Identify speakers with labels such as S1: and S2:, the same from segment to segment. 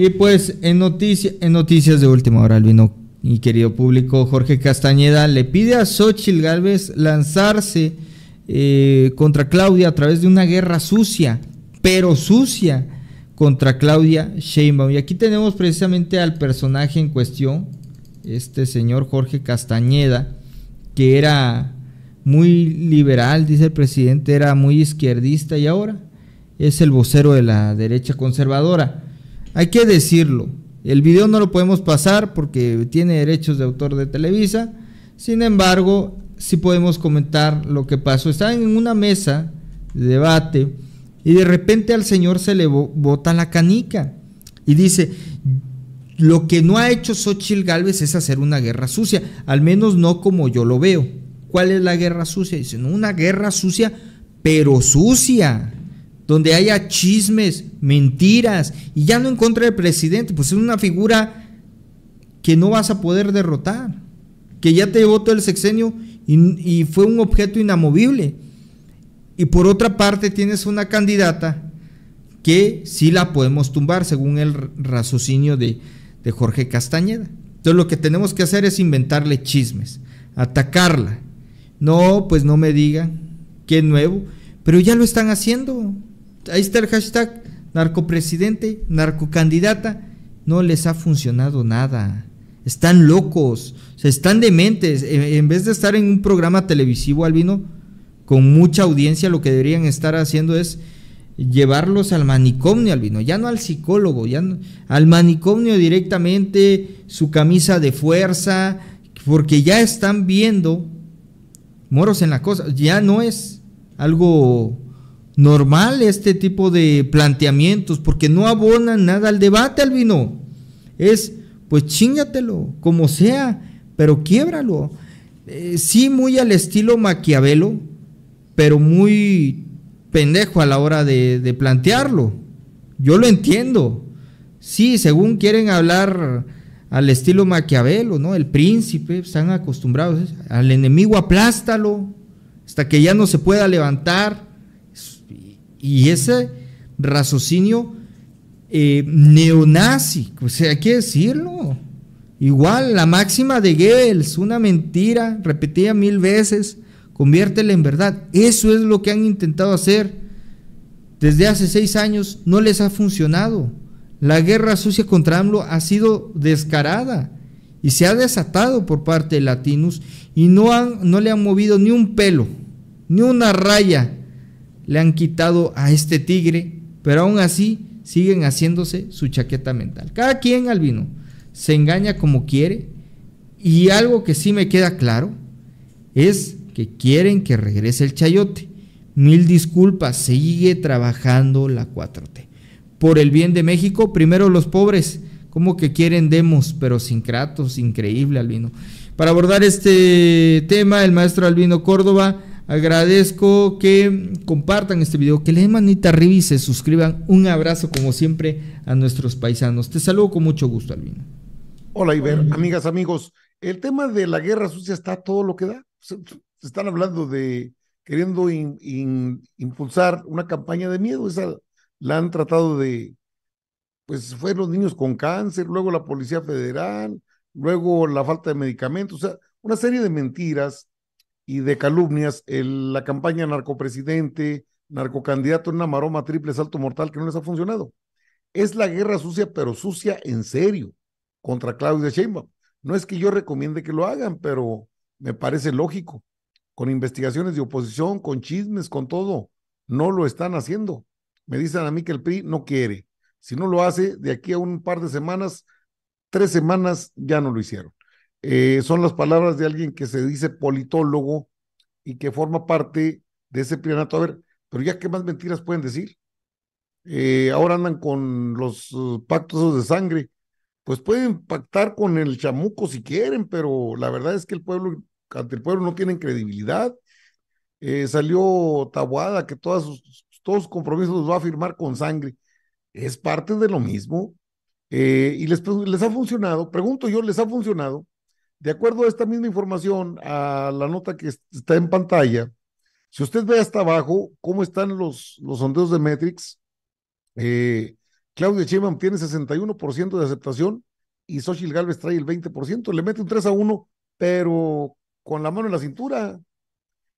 S1: Y pues en, en noticias de última hora, vino mi querido público, Jorge Castañeda le pide a Xochitl Gálvez lanzarse eh, contra Claudia a través de una guerra sucia, pero sucia, contra Claudia Sheinbaum. Y aquí tenemos precisamente al personaje en cuestión, este señor Jorge Castañeda, que era muy liberal, dice el presidente, era muy izquierdista y ahora es el vocero de la derecha conservadora hay que decirlo. El video no lo podemos pasar porque tiene derechos de autor de Televisa. Sin embargo, sí podemos comentar lo que pasó. Estaban en una mesa de debate y de repente al señor se le bota la canica y dice, lo que no ha hecho Xochitl Galvez es hacer una guerra sucia, al menos no como yo lo veo. ¿Cuál es la guerra sucia? Dicen, una guerra sucia, pero sucia donde haya chismes, mentiras, y ya no en contra del presidente, pues es una figura que no vas a poder derrotar, que ya te votó el sexenio y, fue un objeto inamovible. Y por otra parte tienes una candidata que sí la podemos tumbar, según el raciocinio de, de Jorge Castañeda. Entonces lo que tenemos que hacer es inventarle chismes, atacarla. No, pues no me digan, qué nuevo, pero ya lo están haciendo ahí está el hashtag narcopresidente, narcocandidata. No les ha funcionado nada. Están locos, están dementes. E, en, vez de estar en un programa televisivo albino con mucha audiencia, lo que deberían estar haciendo es llevarlos al manicomio albino, ya no al psicólogo, ya al manicomio directamente, su camisa de fuerza, porque ya están viendo moros en la cosa, ya no es algo normal este tipo de planteamientos porque no abonan nada al debate, al vino, Es, pues chingatelo, como sea, pero quiebralo. Eh, sí, muy al estilo Maquiavelo, pero muy pendejo a la hora de, de plantearlo. Yo lo entiendo. Sí, según quieren hablar al estilo Maquiavelo, ¿no? El príncipe, están acostumbrados. Al enemigo aplástalo hasta que ya no se pueda levantar y ese raciocinio eh, neonazi, o pues, sea, hay que decirlo. Igual, la máxima de Gales una mentira repetida mil veces, conviértela en verdad. Eso es lo que han intentado hacer. Desde hace seis años no les ha funcionado. La guerra sucia contra AMLO ha sido descarada y se ha desatado por parte de Latinos y no, han, no le han movido ni un pelo, ni una raya le han quitado a este tigre, pero aún así siguen haciéndose su chaqueta mental. Cada quien, Albino, se engaña como quiere y algo que sí me queda claro es que quieren que regrese el chayote. Mil disculpas, sigue trabajando la 4T. Por el bien de México, primero los pobres, como que quieren demos, pero sin cratos... increíble Albino. Para abordar este tema, el maestro Albino Córdoba Agradezco que compartan este video, que le den manita arriba y se suscriban. Un abrazo como siempre a nuestros paisanos. Te saludo con mucho gusto, Alvin.
S2: Hola, Iber, amigas, amigos. El tema de la guerra sucia está todo lo que da. Se, están hablando de queriendo impulsar una campaña de miedo. Esa la han tratado de, pues fueron los niños con cáncer, luego la Policía Federal, luego la falta de medicamentos, o sea, una serie de mentiras y de calumnias, la campaña narcopresidente, narcocandidato, una maroma triple salto mortal que no les ha funcionado. Es la guerra sucia, pero sucia en serio, contra Claudia Sheinbaum. No es que yo recomiende que lo hagan, pero me parece lógico. Con investigaciones de oposición, con chismes, con todo, no lo están haciendo. Me dicen a mí que el PRI no quiere. Si no lo hace, de aquí a un par de semanas, tres semanas, ya no lo hicieron. Eh, son las palabras de alguien que se dice politólogo y que forma parte de ese plenato A ver, pero ya qué más mentiras pueden decir. Eh, ahora andan con los uh, pactos de sangre. Pues pueden pactar con el chamuco si quieren, pero la verdad es que el pueblo, ante el pueblo no tienen credibilidad. Eh, salió Tabuada que todos sus compromisos los va a firmar con sangre. Es parte de lo mismo. y pues, les ha funcionado, pregunto yo, ¿les ha funcionado? De acuerdo a esta misma información, a la nota que está en pantalla, si usted ve hasta abajo cómo están los, los sondeos de Metrix, eh, Claudia tiene 61% de aceptación y Xochitl Galvez trae el 20%. Le mete un 3 a 1, pero con la mano en la cintura.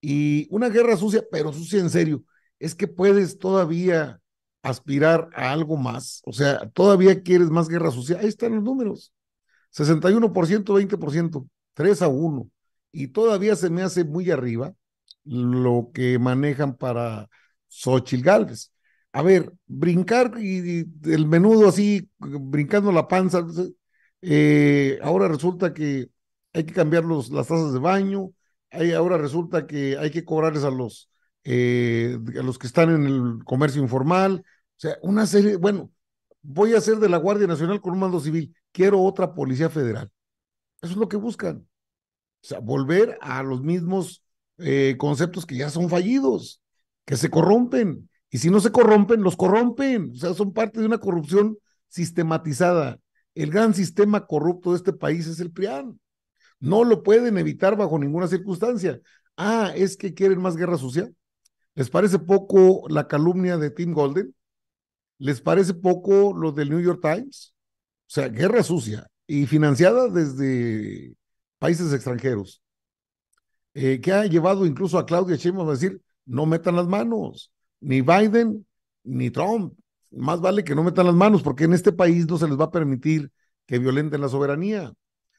S2: Y una guerra sucia, pero sucia en serio. Es que puedes todavía aspirar a algo más. O sea, todavía quieres más guerra sucia. Ahí están los números. 61%, 20%, 3 a 1. Y todavía se me hace muy arriba lo que manejan para Xochitl Galvez. A ver, brincar y, el menudo así, brincando la panza. Eh, ahora resulta que hay que cambiar los, las tasas de baño. ahora resulta que hay que cobrarles a los, eh, a los que están en el comercio informal. O sea, una serie, bueno, voy a ser de la Guardia Nacional con un mando civil quiero otra policía federal. Eso es lo que buscan. O sea, volver a los mismos eh, conceptos que ya son fallidos, que se corrompen. Y si no se corrompen, los corrompen. O sea, son parte de una corrupción sistematizada. El gran sistema corrupto de este país es el PRIAN. No lo pueden evitar bajo ninguna circunstancia. Ah, es que quieren más guerra social, ¿Les parece poco la calumnia de Tim Golden? ¿Les parece poco lo del New York Times? o sea, guerra sucia y financiada desde países extranjeros, eh, que ha llevado incluso a Claudia Sheinbaum a decir, no metan las manos, ni Biden, ni Trump, más vale que no metan las manos, porque en este país no se les va a permitir que violenten la soberanía.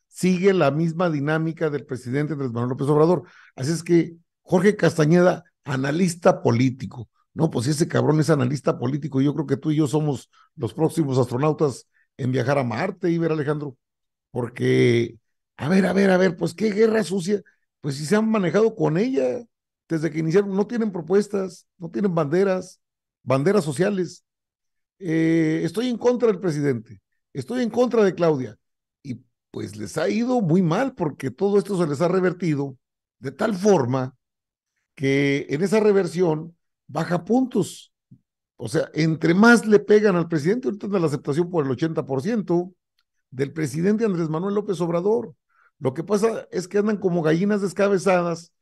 S2: Sigue la misma dinámica del presidente Andrés Manuel López Obrador. Así es que Jorge Castañeda, analista político. No, pues si ese cabrón es analista político. Yo creo que tú y yo somos los próximos astronautas en viajar a Marte, y a Alejandro, porque, a ver, a ver, a ver, pues qué guerra sucia, pues si se han manejado con ella desde que iniciaron, no tienen propuestas, no tienen banderas, banderas sociales. Eh, estoy en contra del presidente, estoy en contra de Claudia, y pues les ha ido muy mal porque todo esto se les ha revertido de tal forma que en esa reversión baja puntos o sea, entre más le pegan al presidente, ahorita está la aceptación por el 80% del presidente Andrés Manuel López Obrador. Lo que pasa es que andan como gallinas descabezadas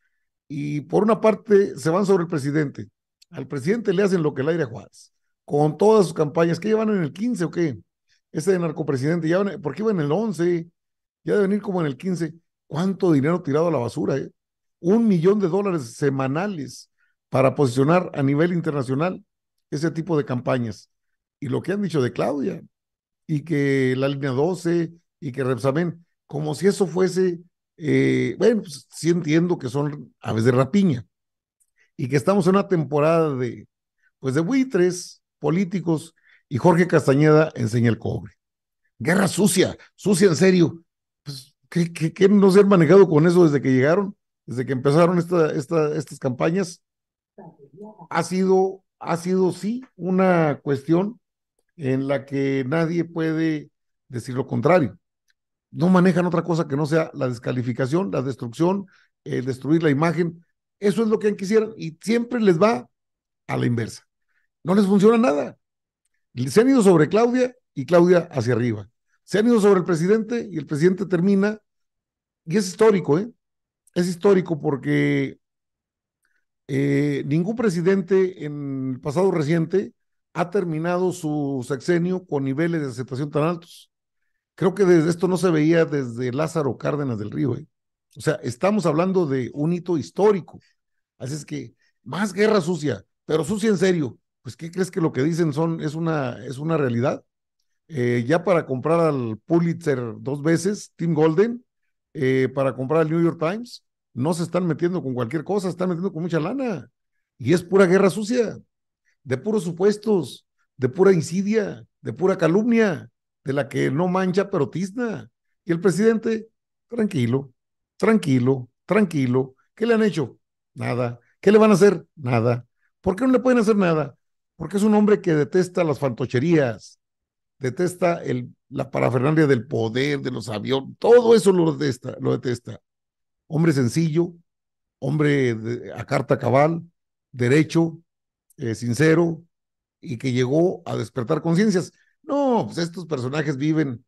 S2: y por una parte se van sobre el presidente. Al presidente le hacen lo que el aire a Juárez, con todas sus campañas. que llevan en el 15 o qué? Ese de narcopresidente, ya, porque iba en el 11, ya de venir como en el 15. ¿Cuánto dinero tirado a la basura? Eh? Un millón de dólares semanales para posicionar a nivel internacional ese tipo de campañas. Y lo que han dicho de Claudia, y que la línea 12, y que Repsamen, como si eso fuese, eh, bueno, pues, sí entiendo que son aves de rapiña, y que estamos en una temporada de, pues de buitres políticos, y Jorge Castañeda enseña el cobre. Guerra sucia, sucia en serio. Pues, ¿qué, no se han manejado con eso desde que llegaron? Desde que empezaron esta, esta, estas campañas, ha sido ha sido sí una cuestión en la que nadie puede decir lo contrario. No manejan otra cosa que no sea la descalificación, la destrucción, el destruir la imagen. Eso es lo que quisieran y siempre les va a la inversa. No les funciona nada. Se han ido sobre Claudia y Claudia hacia arriba. Se han ido sobre el presidente y el presidente termina. Y es histórico, ¿eh? Es histórico porque eh, ningún presidente en el pasado reciente ha terminado su sexenio con niveles de aceptación tan altos. Creo que desde esto no se veía desde Lázaro Cárdenas del Río. ¿eh? O sea, estamos hablando de un hito histórico. Así es que más guerra sucia, pero sucia en serio. Pues, ¿qué crees que lo que dicen son es una, es una realidad? Eh, ya para comprar al Pulitzer dos veces, Tim Golden, para comprar al New York Times, no se están metiendo con cualquier cosa, están metiendo con mucha lana. Y es pura guerra sucia, de puros supuestos, de pura insidia, de pura calumnia, de la que no mancha pero tizna. Y el presidente, tranquilo, tranquilo, tranquilo. ¿Qué le han hecho? Nada. ¿Qué le van a hacer? Nada. ¿Por qué no le pueden hacer nada? Porque es un hombre que detesta las fantocherías, detesta el, la parafernalia del poder, de los aviones, todo eso lo lo detesta hombre sencillo, hombre a carta cabal, derecho, eh, sincero, y que llegó a despertar conciencias. No, pues estos personajes viven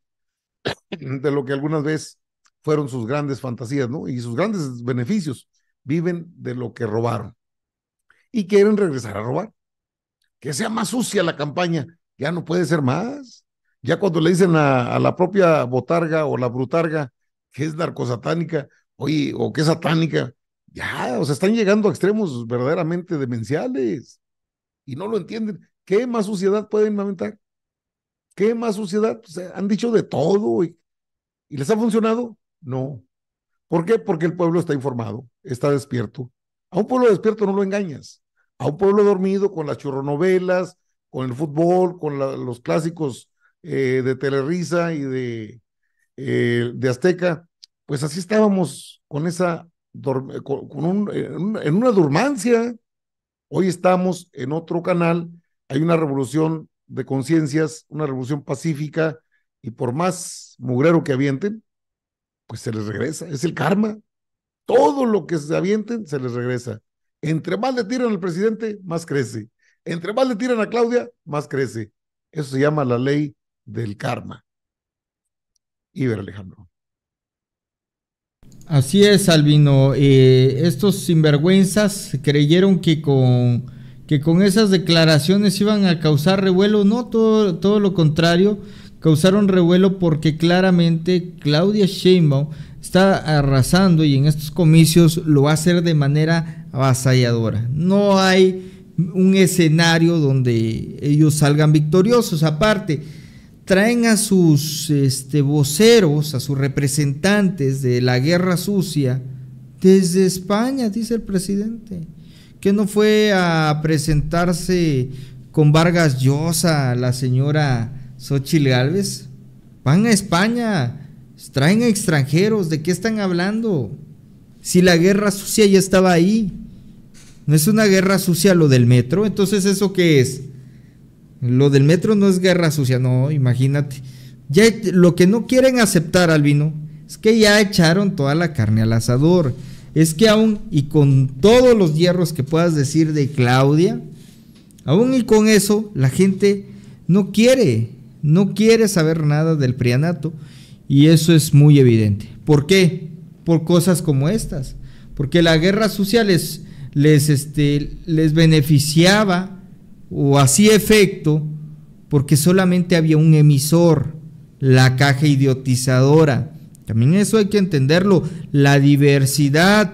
S2: de lo que algunas veces fueron sus grandes fantasías, ¿no? Y sus grandes beneficios. Viven de lo que robaron. Y quieren regresar a robar. Que sea más sucia la campaña. Ya no puede ser más. Ya cuando le dicen a, a la propia botarga o la brutarga que es narcosatánica, oye, o qué satánica. Ya, o sea, están llegando a extremos verdaderamente demenciales y no lo entienden. ¿Qué más suciedad pueden inventar? ¿Qué más suciedad? O han dicho de todo y, les ha funcionado. No. ¿Por qué? Porque el pueblo está informado, está despierto. A un pueblo despierto no lo engañas. A un pueblo dormido con las churronovelas, con el fútbol, con los clásicos eh, de Telerisa y de, eh, de Azteca, pues así estábamos con esa, eh, en una durmancia. Hoy estamos en otro canal, hay una revolución de conciencias, una revolución pacífica, y por más mugrero que avienten, pues se les regresa, es el karma. Todo lo que se avienten se les regresa. Entre más le tiran al presidente, más crece. Entre más le tiran a Claudia, más crece. Eso se llama la ley del karma. Iber Alejandro.
S1: Así es, Albino. Eh, estos sinvergüenzas creyeron que con, que con esas declaraciones iban a causar revuelo. No, todo, todo lo contrario. Causaron revuelo porque claramente Claudia Sheinbaum está arrasando y en estos comicios lo va a hacer de manera avasalladora. No hay un escenario donde ellos salgan victoriosos. Aparte, traen a sus este, voceros, a sus representantes de la guerra sucia, desde España, dice el presidente, que no fue a presentarse con Vargas Llosa, la señora Xochitl Gálvez. Van a España, traen a extranjeros, ¿de qué están hablando? Si la guerra sucia ya estaba ahí, no es una guerra sucia lo del metro, entonces eso qué es? Lo del metro no es guerra sucia, no, imagínate. Ya, lo que no quieren aceptar, Albino, es que ya echaron toda la carne al asador. Es que aún y con todos los hierros que puedas decir de Claudia, aún y con eso, la gente no quiere, no quiere saber nada del prianato. Y eso es muy evidente. ¿Por qué? Por cosas como estas. Porque la guerra sucia les, este, les beneficiaba o así efecto porque solamente había un emisor, la caja idiotizadora. También eso hay que entenderlo, la diversidad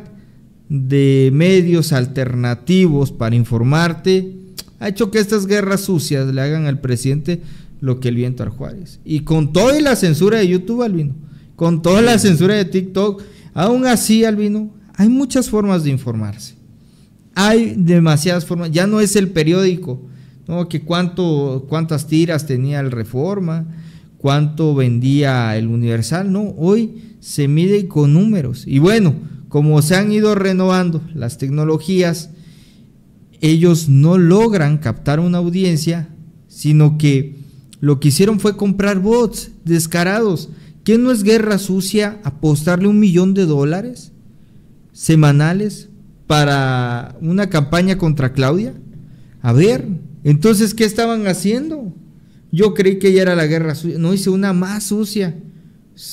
S1: de medios alternativos para informarte ha hecho que estas guerras sucias le hagan al presidente lo que el viento al Juárez. Y con toda la censura de YouTube, Albino, con toda la censura de TikTok, aún así, Albino, hay muchas formas de informarse. Hay demasiadas formas. Ya no es el periódico, que cuánto, cuántas tiras tenía el Reforma, cuánto vendía el Universal, no, hoy se mide con números. Y bueno, como se han ido renovando las tecnologías, ellos no logran captar una audiencia, sino que lo que hicieron fue comprar bots descarados. quién no es guerra sucia apostarle un millón de dólares semanales para una campaña contra Claudia? A ver, entonces, ¿qué estaban haciendo? Yo creí que ya era la guerra sucia. No hice una más sucia.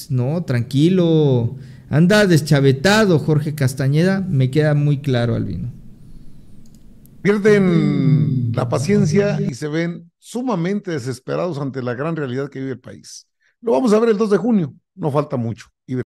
S1: No, tranquilo. Anda deschavetado, Jorge Castañeda. Me queda muy claro, Albino.
S2: Pierden la paciencia y se ven sumamente desesperados ante la gran realidad que vive el país. Lo vamos a ver el 2 de junio. No falta mucho.